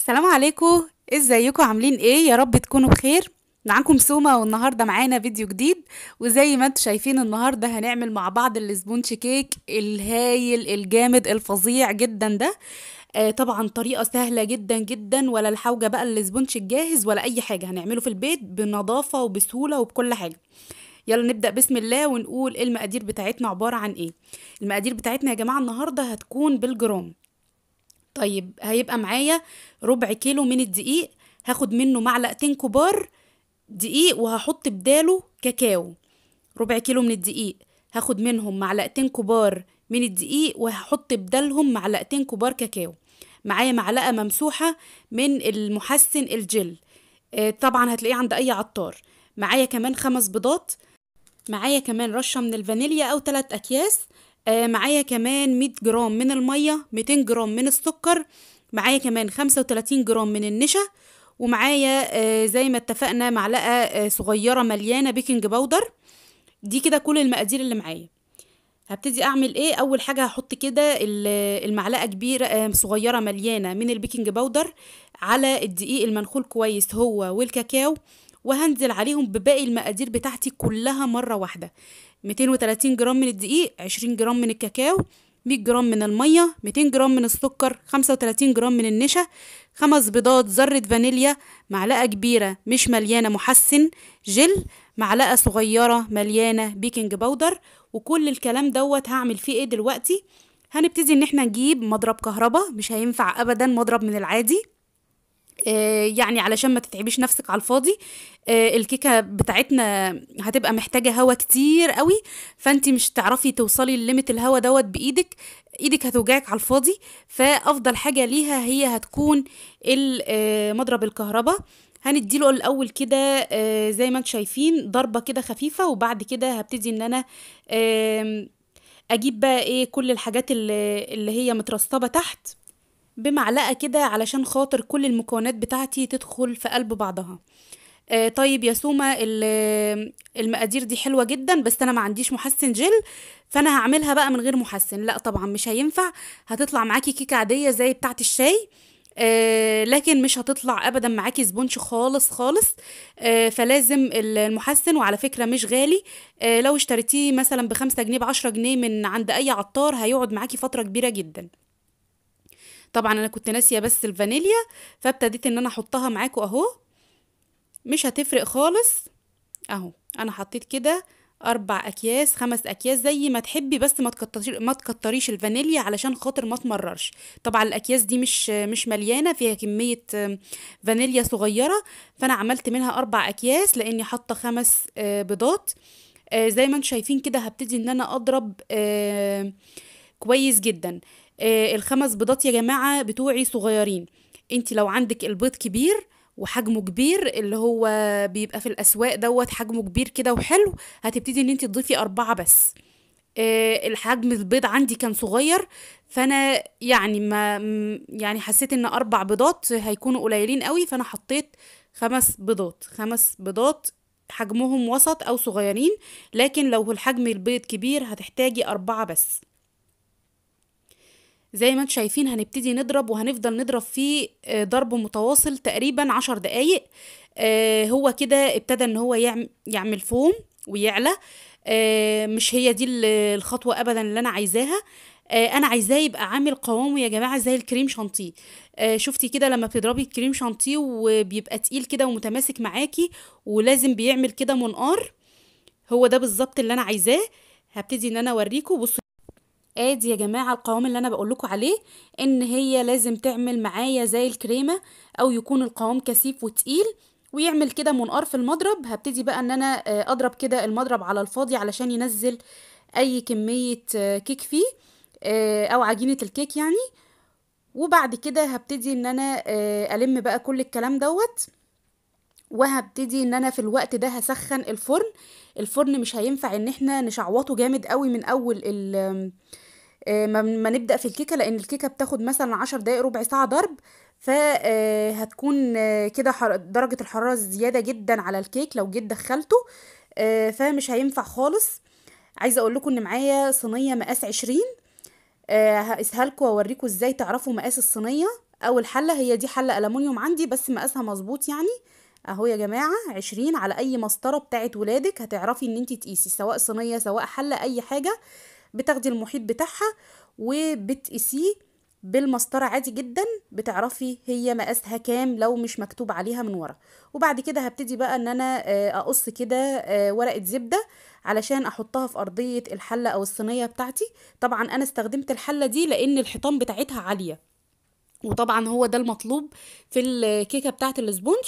السلام عليكم ازيكم عاملين ايه يا رب تكونوا بخير معاكم سوما والنهارده معانا فيديو جديد وزي ما انتم شايفين النهارده هنعمل مع بعض الاسبونش كيك الهايل الجامد الفظيع جدا ده آه طبعا طريقه سهله جدا جدا ولا الحوجه بقى الاسبونش الجاهز ولا اي حاجه هنعمله في البيت بنظافه وبسهوله وبكل حاجه يلا نبدا بسم الله ونقول المقادير بتاعتنا عباره عن ايه المقادير بتاعتنا يا جماعه النهارده هتكون بالجرام طيب هيبقى معايا ربع كيلو من الدقيق هاخد منه معلقتين كبار دقيق وهحط بداله كاكاو ربع كيلو من الدقيق هاخد منهم معلقتين كبار من الدقيق وهحط بدالهم معلقتين كبار كاكاو معايا معلقة ممسوحة من المحسن الجل آه، طبعا هتلاقيه عند أي عطار معايا كمان خمس بيضات معايا كمان رشة من الفانيليا أو ثلاث أكياس آه، معايا كمان 100 جرام من المية 200 جرام من السكر معايا كمان 35 جرام من النشا ومعايا آه، زي ما اتفقنا معلقة آه، صغيرة مليانة بيكنج باودر دي كده كل المقادير اللي معايا هبتدي اعمل ايه اول حاجه هحط كده المعلقه كبيره صغيره مليانه من البيكنج باودر على الدقيق المنخول كويس هو والكاكاو وهنزل عليهم بباقي المقادير بتاعتي كلها مره واحده 230 جرام من الدقيق 20 جرام من الكاكاو 100 جرام من المية 200 جرام من السكر 35 جرام من النشا 5 بيضات ذرة فانيليا معلقة كبيرة مش مليانة محسن جل معلقة صغيرة مليانة بيكنج باودر وكل الكلام دوت هعمل فيه ايه دلوقتي هنبتدي ان احنا نجيب مضرب كهربا مش هينفع ابدا مضرب من العادي آه، يعني علشان ما تتعبيش نفسك على الفاضي آه، الكيكه بتاعتنا هتبقى محتاجه هوا كتير قوي فانت مش تعرفي توصلي لليمت الهوا دوت بايدك ايدك هتوجعك على الفاضي فافضل حاجه ليها هي هتكون آه، مضرب الكهرباء هنديله الاول كده زي ما انت شايفين ضربه كده خفيفه وبعد كده هبتدي ان انا اجيب بقى ايه كل الحاجات اللي هي مترصبة تحت بمعلقة كده علشان خاطر كل المكونات بتاعتي تدخل في قلب بعضها آه طيب يا سومة المقادير دي حلوة جدا بس أنا ما عنديش محسن جل فأنا هعملها بقى من غير محسن لا طبعا مش هينفع هتطلع معاكي كيكة عادية زي بتاعة الشاي آه لكن مش هتطلع ابدا معاكي سبونش خالص خالص آه فلازم المحسن وعلى فكره مش غالي آه لو اشتريتيه مثلا بخمسة جنيه بعشرة جنيه من عند اي عطار هيقعد معاكي فتره كبيره جدا طبعا انا كنت ناسيه بس الفانيليا فابتديت ان انا احطها معاكم اهو مش هتفرق خالص اهو انا حطيت كده اربع اكياس خمس اكياس زي ما تحبي بس ما تكتريش الفانيليا علشان خاطر ما تمررش طبعا الاكياس دي مش مش مليانه فيها كميه فانيليا صغيره فانا عملت منها اربع اكياس لاني حاطه خمس آه، بيضات آه، زي ما انتم شايفين كده هبتدي ان انا اضرب آه، كويس جدا آه، الخمس بيضات يا جماعه بتوعي صغيرين انت لو عندك البيض كبير وحجمه كبير اللي هو بيبقى في الاسواق دوت حجمه كبير كده وحلو هتبتدي ان انت تضيفي اربعه بس أه الحجم البيض عندي كان صغير فانا يعني ما يعني حسيت ان اربع بيضات هيكونوا قليلين قوي فانا حطيت خمس بيضات خمس بيضات حجمهم وسط او صغيرين لكن لو الحجم البيض كبير هتحتاجي اربعه بس زي ما انتم شايفين هنبتدي نضرب وهنفضل نضرب فيه آه، ضرب متواصل تقريبا عشر دقايق آه، هو كده ابتدى ان هو يعمل فوم ويعلى آه، مش هي دي الخطوة ابدا اللي انا عايزاها انا عايزاه يبقى عامل قوامه يا جماعه زي الكريم شانتيه شفتي كده لما بتضربي الكريم شانتيه وبيبقى تقيل كده ومتماسك معاكي ولازم بيعمل كده منقار هو ده بالظبط اللي انا عايزاه هبتدي ان انا اوريكم بصوا ادي يا جماعه القوام اللي انا بقول لكم عليه ان هي لازم تعمل معايا زي الكريمه او يكون القوام كثيف وتقيل ويعمل كده منقار في المضرب هبتدي بقى ان انا آه، اضرب كده المضرب على الفاضي علشان ينزل اي كميه آه، كيك فيه آه، او عجينه الكيك يعني وبعد كده هبتدي ان انا الم بقى كل الكلام دوت وهبتدي ان انا في الوقت ده هسخن الفرن الفرن مش هينفع ان احنا نشعوطه جامد قوي من اول ال آه، ما نبدا في الكيكه لان الكيكه بتاخد مثلا عشر دقايق ربع ساعه ضرب فهتكون آه، آه، كده درجه الحراره زياده جدا على الكيك لو جيت دخلته فمش هينفع خالص عايزه اقول لكم ان معايا صينيه مقاس عشرين هقيسها لكم ازاي تعرفوا مقاس الصينيه أو الحلة هي دي حله ألمونيوم عندي بس مقاسها مظبوط يعني اهو يا جماعه عشرين على اي مسطره بتاعه ولادك هتعرفي ان انت تقيسي سواء صينيه سواء حله اي حاجه بتاخدي المحيط بتاعها وبتقيسيه بالمسطرة عادي جدا بتعرفي هي مقاسها كام لو مش مكتوب عليها من ورا وبعد كده هبتدي بقى ان انا آه، اقص كده آه، ورقة زبدة علشان احطها في ارضية الحلة او الصينية بتاعتي طبعا انا استخدمت الحلة دي لان الحيطان بتاعتها عالية وطبعا هو ده المطلوب في الكيكه بتاعه الاسبونج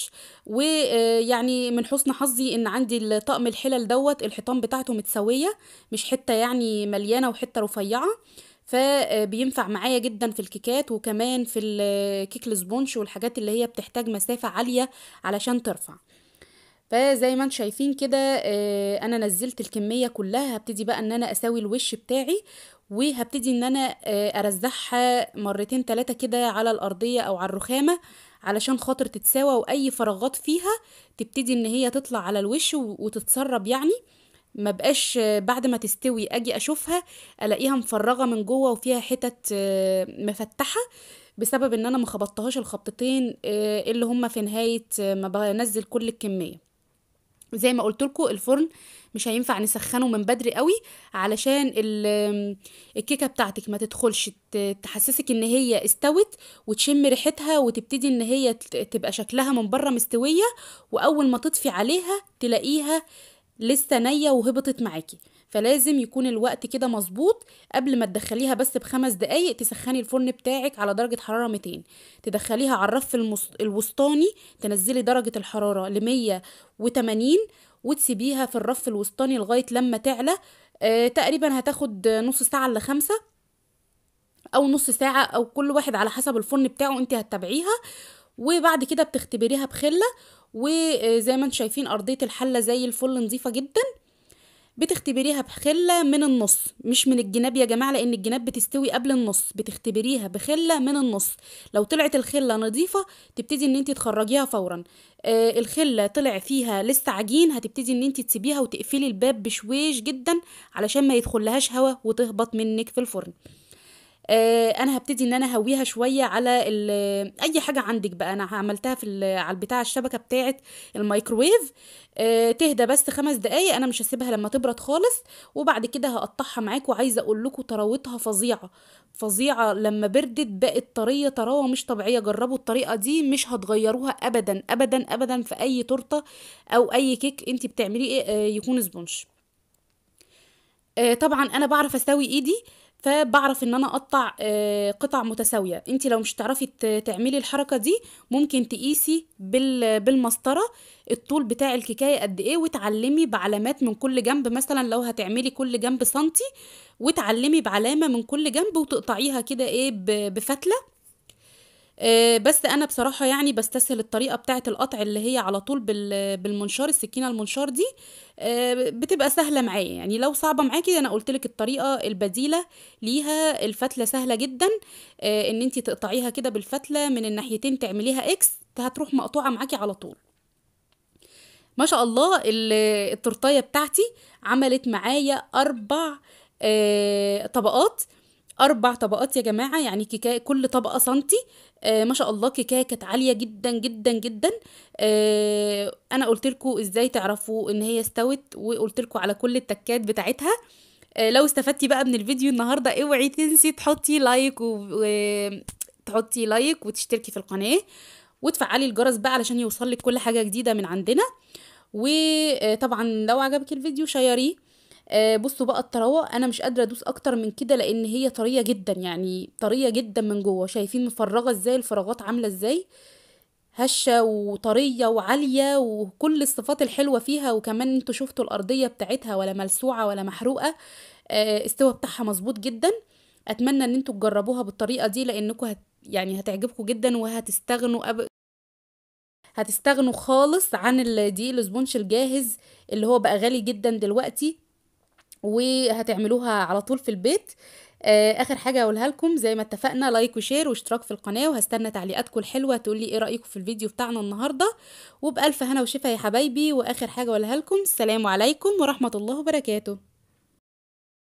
ويعني من حسن حظي ان عندي طقم الحلل دوت الحيطان بتاعته متساويه مش حته يعني مليانه وحته رفيعه فبينفع معايا جدا في الكيكات وكمان في الكيك الاسبونج والحاجات اللي هي بتحتاج مسافه عاليه علشان ترفع فزي ما انتم شايفين كده آه، انا نزلت الكميه كلها هبتدي بقى ان انا اساوي الوش بتاعي وهبتدي ان انا آه، ارزحها مرتين ثلاثه كده على الارضيه او على الرخامه علشان خاطر تتساوى واي فراغات فيها تبتدي ان هي تطلع على الوش وتتسرب يعني ما بقاش آه، بعد ما تستوي اجي اشوفها الاقيها مفرغه من جوه وفيها حتت آه، مفتحه بسبب ان انا ما الخبطتين اللي هما في نهايه ما بنزل كل الكميه زي ما قلت لكم الفرن مش هينفع نسخنه من بدري قوي علشان الكيكه بتاعتك ما تدخلش تحسسك ان هي استوت وتشم ريحتها وتبتدي ان هي تبقى شكلها من بره مستويه واول ما تطفي عليها تلاقيها لسه نيه وهبطت معاكي فلازم يكون الوقت كده مظبوط قبل ما تدخليها بس بخمس دقايق تسخني الفرن بتاعك على درجه حراره 200 تدخليها على الرف الوسطاني تنزلي درجه الحراره ل 180 وتسيبيها في الرف الوسطاني لغايه لما تعلى آه، تقريبا هتاخد نص ساعه الا خمسة او نص ساعه او كل واحد على حسب الفرن بتاعه انت هتتابعيها وبعد كده بتختبريها بخله وزي ما انت شايفين ارضيه الحله زي الفل نظيفه جدا بتختبريها بخلة من النص مش من الجناب يا جماعة لأن الجناب بتستوي قبل النص بتختبريها بخلة من النص لو طلعت الخلة نظيفة تبتدي ان انت تخرجيها فورا آه الخلة طلع فيها لسه عجين هتبتدي ان انت تسيبيها وتقفلي الباب بشويش جدا علشان ما يدخلهاش هوا وتهبط منك في الفرن آه، انا هبتدي ان انا هويها شويه على اي حاجه عندك بقى انا عملتها في على البتاع الشبكه بتاعه الميكروويف آه، تهدى بس خمس دقايق انا مش هسيبها لما تبرد خالص وبعد كده هقطعها معاك وعايزه اقول لكم تروتها فظيعه فظيعه لما بردت بقت طريه طراوه مش طبيعيه جربوا الطريقه دي مش هتغيروها ابدا ابدا ابدا في اي تورته او اي كيك انت بتعمليه آه، يكون سبونش طبعا انا بعرف استوي ايدي آه فبعرف ان انا اقطع آه، قطع متساويه انت لو مش تعرفي تعملي الحركه دي ممكن تقيسي بالمسطره الطول بتاع الكيكايه قد ايه وتعلمي بعلامات من كل جنب مثلا لو هتعملي كل جنب سنتي وتعلمي بعلامه من كل جنب وتقطعيها كده ايه بفتله آه، بس انا بصراحه يعني بستسهل الطريقه بتاعه القطع اللي هي على طول بالمنشار السكينه المنشار دي آه، بتبقى سهله معايا يعني لو صعبه معاكي انا قلت لك الطريقه البديله ليها الفتله سهله جدا آه، ان انت تقطعيها كده بالفتله من الناحيتين تعمليها اكس هتروح مقطوعه معاكي على طول ما شاء الله التورتايه بتاعتي عملت معايا اربع طبقات اربع طبقات يا جماعه يعني كيكايه كل طبقه سنتي آه ما شاء الله كيكايه كانت عاليه جدا جدا جدا آه انا قلت لكم ازاي تعرفوا ان هي استوت وقلت لكم على كل التكات بتاعتها آه لو استفدتي بقى من الفيديو النهارده اوعي تنسي تحطي لايك و... تحطي لايك وتشتركي في القناه وتفعلي الجرس بقى علشان يوصلك كل حاجه جديده من عندنا وطبعا لو عجبك الفيديو شيريه آه، بصوا بقى الطراوه انا مش قادره ادوس اكتر من كده لان هي طريه جدا يعني طريه جدا من جوه شايفين مفرغه ازاي الفراغات عامله ازاي هشه وطريه وعاليه وكل الصفات الحلوه فيها وكمان انتوا شفتوا الارضيه بتاعتها ولا ملسوعه ولا محروقه آه، استوى بتاعها مظبوط جدا اتمنى ان انتوا تجربوها بالطريقه دي لانكم هت يعني هتعجبكم جدا وهتستغنوا أب... هتستغنوا خالص عن الدقيق الاسبونش الجاهز اللي هو بقى غالي جدا دلوقتي وهتعملوها على طول في البيت آه، اخر حاجه اقولها لكم زي ما اتفقنا لايك وشير واشتراك في القناه وهستنى تعليقاتكم الحلوه تقول لي ايه رايكم في الفيديو بتاعنا النهارده وبالف هنا وشفا يا حبايبي واخر حاجه اقولها لكم السلام عليكم ورحمه الله وبركاته